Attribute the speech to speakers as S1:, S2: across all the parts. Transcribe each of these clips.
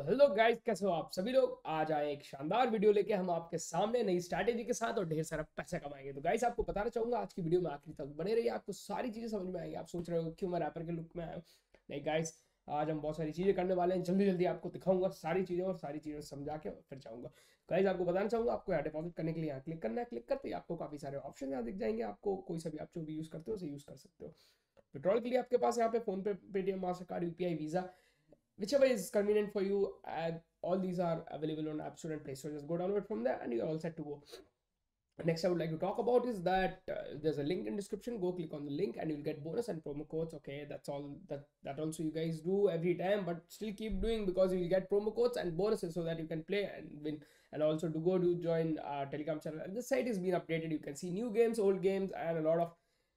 S1: तो hello guys कैसे हो आप सभी लोग आज आए एक शानदार वीडियो लेके हम आपके सामने नई स्ट्रैटेजी के साथ और ढेर सारा पैसा कमाएंगे तो गाइस आपको बताना चाहूंगा आज की वीडियो में आखिरी तक बने रहिए आपको सारी चीजें समझ में आएंगी आप सोच रहे हो क्यों मैं रैपर के लुक में आया नहीं गाइस आज हम बहुत सारी चीजें करने वाले हैं जल्दी जल्दी आपको दिखाऊंगा सारी चीजें और सारी चीजें समझा के फिर जाऊंगा गाइज आपको बताना चाहूंगा आपको यहाँ डिपॉजिट करने के लिए यहाँ क्लिक करना है क्लिक करते ही आपको काफी सारे ऑप्शन यहाँ दिख जाएंगे आपको कोई सभी आप जो भी यूज करते हो उसे यूज कर सकते हो पेट्रोल के लिए आपके पास यहाँ पे PhonePe Paytm Mastercard UPI Visa whichever is convenient for you and all these are available on app store and play store just go download from there and you're all set to go next i would like to talk about is that uh, there's a link in description go click on the link and you'll get bonus and promo codes okay that's all that that also you guys do every time but still keep doing because you get promo codes and bonuses so that you can play and win and also to go to join our telegram channel and this site is being updated you can see new games old games and a lot of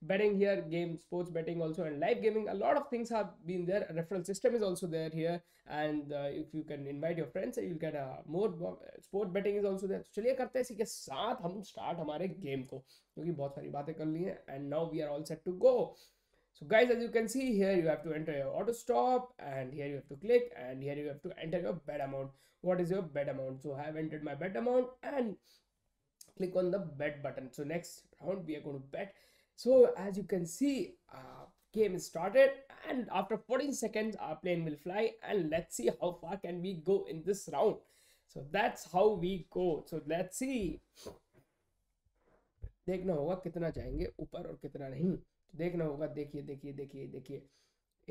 S1: betting here game sports betting also and live gaming a lot of things have been there a referral system is also there here and uh, if you can invite your friends you'll get a uh, more sport betting is also there so चलिए करते हैं इसी के start हमारे game को क्योंकि बहुत सारी बातें कर ली हैं and now we are all set to go so guys as you can see here you have to enter your auto stop and here you have to click and here you have to enter your bet amount what is your bet amount so I have entered my bet amount and click on the bet button so next round we are going to bet So as you can see, uh, game is started and after 14 seconds our plane will fly and let's see how far can we go in this round. So that's how we go. So let's see. देखना होगा कितना जाएंगे ऊपर और कितना नहीं तो देखना होगा देखिए देखिए देखिए देखिए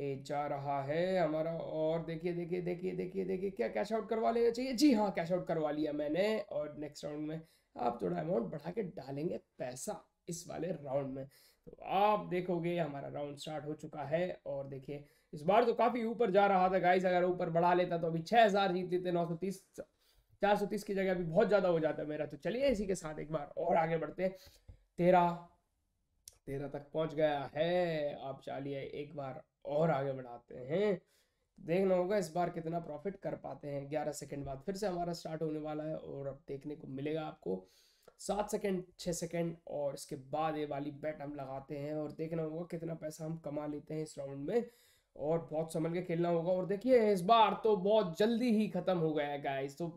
S1: ए जा रहा है हमारा और देखिए देखिए देखिए देखिए देखिए क्या कैश आउट करवा लेना चाहिए जी हाँ कैश आउट करवा लिया मैंने और नेक्स्ट राउंड में आप थोड़ा अमाउंट बढ़ा के डालेंगे पैसा इस वाले राउंड में तो आप देखोगे हमारा राउंड स्टार्ट हो चुका है और देखिए इस बार तो काफ़ी ऊपर जा रहा था गाइस अगर ऊपर बढ़ा लेता तो अभी 6000 जीत लेते 930 430 की जगह अभी बहुत ज़्यादा हो जाता मेरा तो चलिए इसी के साथ एक बार और आगे बढ़ते हैं तेरह तेरह तक पहुंच गया है आप चलिए एक बार और आगे बढ़ाते हैं देखना होगा इस बार कितना प्रॉफिट कर पाते हैं ग्यारह सेकंड बाद फिर से हमारा स्टार्ट होने वाला है और अब देखने को मिलेगा आपको सात सेकेंड छः सेकेंड और इसके बाद ये वाली बैट हम लगाते हैं और देखना होगा कितना पैसा हम कमा लेते हैं इस राउंड में और बहुत संभल के खेलना होगा और देखिए इस बार तो बहुत जल्दी ही ख़त्म हो गया गाइस तो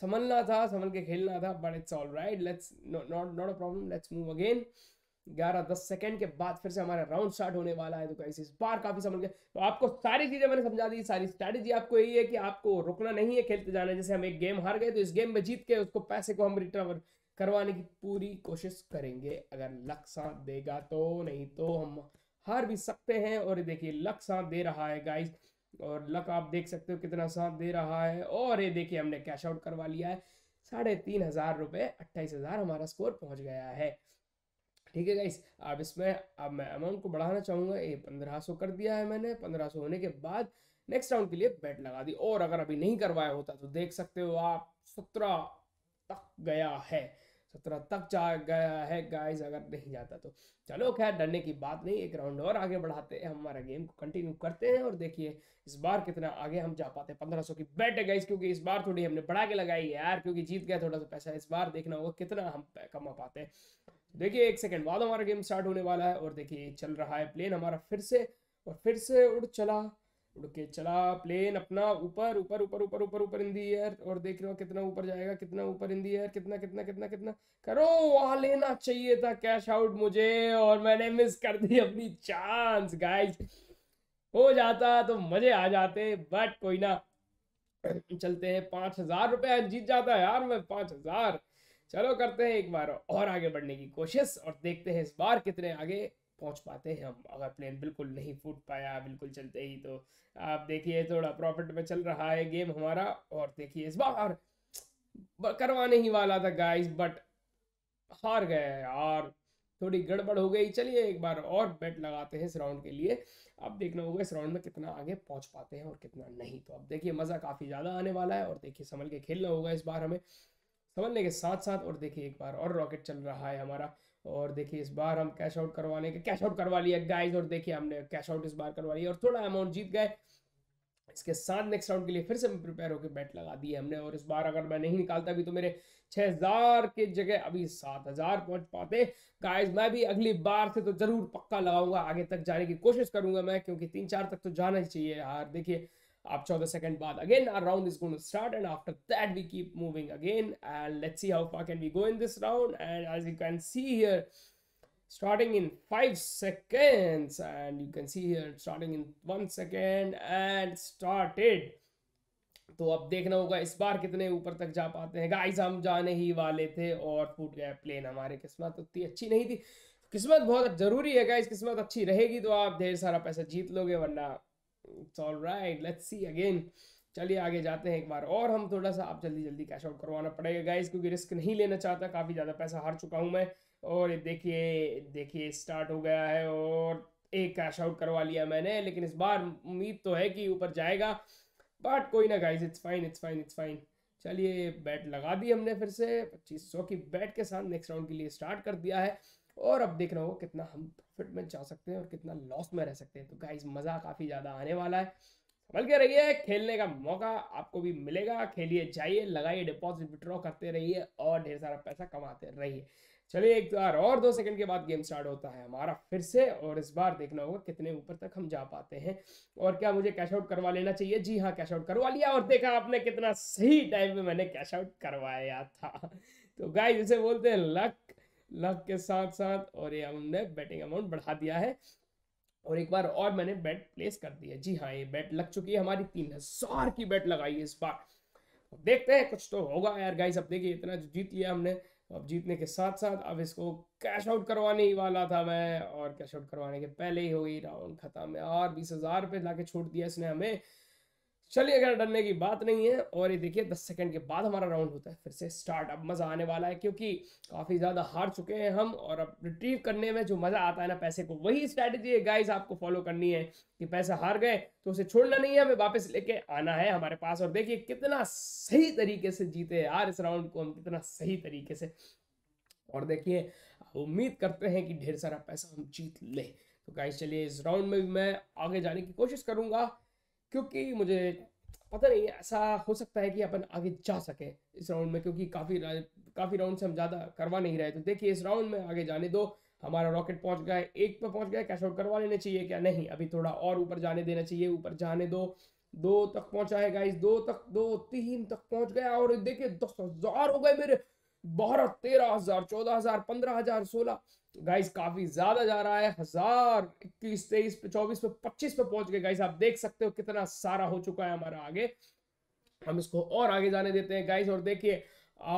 S1: संभलना था संभल के खेलना था but it's all right let's not not a problem let's move again ग्यारह दस सेकेंड के बाद फिर से हमारा राउंड स्टार्ट होने वाला है तो गाइस इस बार काफी समझ गए तो आपको सारी चीजें मैंने समझा दी सारी स्ट्रैटेजी आपको यही है कि आपको रुकना नहीं है खेलते जाना जैसे हम एक गेम हार गए तो इस गेम में जीत के उसको पैसे को हम रिकवर करवाने की पूरी कोशिश करेंगे अगर लक साथ देगा तो नहीं तो हम हार भी सकते हैं और देखिए लक साथ दे रहा है गाइस और लक आप देख सकते हो कितना साथ दे रहा है और ये देखिए हमने कैश आउट करवा लिया है साढ़े तीन हज़ार रुपये अट्ठाईस हज़ार हमारा स्कोर पहुंच गया है ठीक है गाइस अब इसमें अब मैं अमाउंट को बढ़ाना चाहूंगा ये पंद्रह सौ कर दिया है मैंने पंद्रह सौ होने के बाद नेक्स्ट राउंड के लिए बैट लगा दी और अगर अभी नहीं करवाया होता तो देख सकते हो आप सत्रह तक गया है सत्रह तक जा गया है गाइस अगर नहीं जाता तो चलो खैर डरने की बात नहीं एक राउंड और आगे बढ़ाते हैं हमारा गेम को कंटिन्यू करते हैं और देखिए इस बार कितना आगे हम जा पाते हैं पंद्रह सौ की बेट है गाइस क्योंकि इस बार थोड़ी हमने बढ़ा के लगाई है यार क्योंकि जीत गया थोड़ा सा पैसा इस बार देखना होगा कितना हम कमा पाते हैं देखिए एक सेकेंड बाद हमारा गेम स्टार्ट होने वाला है और देखिए चल रहा है प्लेन हमारा फिर से और फिर से उड़ चला उड़ के चला प्लेन अपना ऊपर ऊपर ऊपर ऊपर ऊपर ऊपर इन दी एयर और देख रहे हो कितना ऊपर जाएगा कितना ऊपर इन दी एयर कितना कितना कितना कितना करो वहां लेना चाहिए था कैश आउट मुझे और मैंने मिस कर दी अपनी चांस गाइस हो जाता तो मजे आ जाते बट कोई ना चलते हैं पांच हजार रुपए जीत जाता है यार मैं पांच हजार चलो करते हैं एक बार और आगे बढ़ने की कोशिश और देखते हैं इस बार कितने आगे पहुंच पाते हैं हम अगर प्लेन बिल्कुल नहीं फूट पाया बिल्कुल चलते ही तो आप देखिए थोड़ा प्रॉफिट में चल रहा है गेम हमारा और देखिए इस बार करवाने ही वाला था गाइस बट हार गए और थोड़ी गड़बड़ हो गई चलिए एक बार और बेट लगाते हैं इस राउंड के लिए अब देखना होगा इस राउंड में कितना आगे पहुंच पाते हैं और कितना नहीं तो अब देखिए मज़ा काफ़ी ज़्यादा आने वाला है और देखिए संभल के खेलना होगा इस बार हमें संभलने के साथ साथ और देखिए एक बार और रॉकेट चल रहा है हमारा और देखिए इस बार हम कैश आउट करवाने के कैश आउट करवा लिया गाइस और देखिए हमने कैश आउट इस बार करवा लिया और थोड़ा अमाउंट जीत गए इसके साथ नेक्स्ट राउंड के लिए फिर से प्रिपेयर होकर बैट लगा दिए हमने और इस बार अगर मैं नहीं निकालता अभी तो मेरे 6000 के जगह अभी 7000 पहुंच पाते गाइस मैं भी अगली बार से तो जरूर पक्का लगाऊंगा आगे तक जाने की कोशिश करूंगा मैं क्योंकि तीन चार तक तो जाना ही चाहिए यार देखिए आप चौदह सेकंड बाद again our round is going to start and after that we keep moving again and let's see how far can we go in this round and as you can see here starting in five seconds and you can see here starting in one second and started तो अब देखना होगा इस बार कितने ऊपर तक जा पाते हैं गाइस हम जाने ही वाले थे और फूट गया प्लेन हमारे किस्मत उतनी अच्छी नहीं थी किस्मत बहुत जरूरी है गाइस किस्मत अच्छी रहेगी तो आप ढेर सारा पैसा जीत लोगे वरना it's all right let's see again चलिए आगे जाते हैं एक बार और हम थोड़ा सा आप जल्दी जल्दी कैश आउट करवाना पड़ेगा गाइस क्योंकि रिस्क नहीं लेना चाहता काफ़ी ज़्यादा पैसा हार चुका हूँ मैं और देखिए देखिए स्टार्ट हो गया है और एक कैश आउट करवा लिया मैंने लेकिन इस बार उम्मीद तो है कि ऊपर जाएगा बट कोई ना guys it's fine it's fine it's fine चलिए बैट लगा दी हमने फिर से पच्चीस सौ की बैट के साथ नेक्स्ट राउंड के लिए स्टार्ट कर दिया है और अब देख रहे हो कितना हम प्रॉफिट में जा सकते हैं और कितना लॉस में रह सकते हैं तो गाइज मज़ा काफ़ी ज़्यादा आने वाला है बल्कि रहिए खेलने का मौका आपको भी मिलेगा खेलिए जाइए लगाइए डिपॉजिट विड्रॉ करते रहिए और ढेर सारा पैसा कमाते रहिए चलिए एक बार और दो सेकंड के बाद गेम स्टार्ट होता है हमारा फिर से और इस बार देखना होगा कितने ऊपर तक हम जा पाते हैं और क्या मुझे कैश आउट करवा लेना चाहिए जी हाँ कैश आउट करवा लिया और देखा आपने कितना सही टाइम पे मैंने कैश आउट करवाया था तो गाय जिसे बोलते हैं लक लक के साथ साथ और ये हमने बैटिंग अमाउंट बढ़ा दिया है और एक बार और मैंने बैट प्लेस कर दिया जी हाँ ये बैट लग चुकी है हमारी तीन हजार की बैट लगाई है इस बार देखते हैं कुछ तो होगा यार गाइस अब देखिए इतना जो जीत लिया हमने अब जीतने के साथ साथ अब इसको कैश आउट करवाने ही वाला था मैं और कैश आउट करवाने के पहले ही हो गई राउंड खत्म है और बीस हजार रुपये ला छोड़ दिया इसने हमें चलिए अगर डरने की बात नहीं है और ये देखिए दस सेकंड के बाद हमारा राउंड होता है फिर से स्टार्ट अब मज़ा आने वाला है क्योंकि काफ़ी ज़्यादा हार चुके हैं हम और अब रिट्रीव करने में जो मज़ा आता है ना पैसे को वही स्ट्रैटेजी है गाइस आपको फॉलो करनी है कि पैसा हार गए तो उसे छोड़ना नहीं है हमें वापस लेके आना है हमारे पास और देखिए कितना सही तरीके से जीते यार इस राउंड को हम कितना सही तरीके से और देखिए उम्मीद करते हैं कि ढेर सारा पैसा हम जीत लें तो गाइस चलिए इस राउंड में भी मैं आगे जाने की कोशिश करूँगा क्योंकि मुझे पता नहीं ऐसा हो सकता है कि अपन आगे जा सके इस राउंड में क्योंकि काफ़ी काफ़ी राउंड से हम ज़्यादा करवा नहीं रहे तो देखिए इस राउंड में आगे जाने दो हमारा रॉकेट पहुंच गया एक पे पहुंच गया कैश आउट करवा लेना चाहिए क्या नहीं अभी थोड़ा और ऊपर जाने देना चाहिए ऊपर जाने दो दो तक पहुंचा है गाइस दो तक दो तीन तक पहुंच गया और देखिए दस हजार हो गए मेरे बारह तेरह हजार चौदह हजार पंद्रह हजार सोलह गाइस काफी ज्यादा जा रहा है हजार इक्कीस तेईस पे चौबीस पे पच्चीस पे पहुंच गए गाइस आप देख सकते हो कितना सारा हो चुका है हमारा आगे हम इसको और आगे जाने देते हैं गाइस और देखिए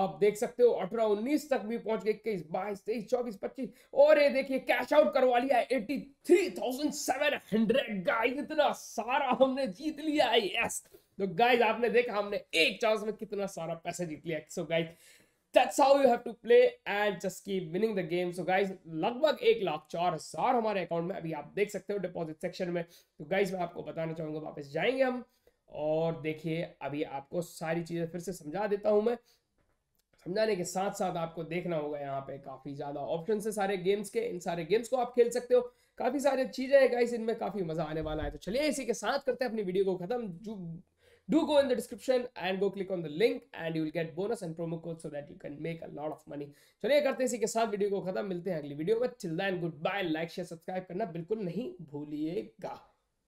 S1: आप देख सकते हो अठारह उन्नीस तक भी पहुंच गए इक्कीस बाईस तेईस चौबीस पच्चीस और ये देखिए कैश आउट करवा लिया है eighty three thousand seven hundred guys इतना सारा हमने जीत लिया है यस तो गाइज आपने देखा हमने एक चांस में कितना सारा पैसा जीत लिया so so guys that's how you have to play and just keep winning the game so guys लगभग एक लाख चार हजार हमारे अकाउंट में अभी आप देख सकते हो डिपॉजिट सेक्शन में तो गाइज मैं आपको बताना चाहूंगा वापस जाएंगे हम और देखिए अभी आपको सारी चीज़ें फिर से समझा देता हूं मैं समझाने के साथ साथ आपको देखना होगा यहाँ पे काफ़ी ज़्यादा ऑप्शन है सारे गेम्स के इन सारे गेम्स को आप खेल सकते हो काफ़ी सारी चीज़ें हैं गाइस इनमें काफ़ी मज़ा आने वाला है तो चलिए इसी के साथ करते हैं अपनी वीडियो को ख़त्म जो do go in the description and go click on the link and you will get bonus and promo code so that you can make a lot of money चलिए करते हैं इसी के साथ वीडियो को खत्म मिलते हैं अगली वीडियो में till then goodbye like share subscribe subscribe करना बिल्कुल नहीं भूलिएगा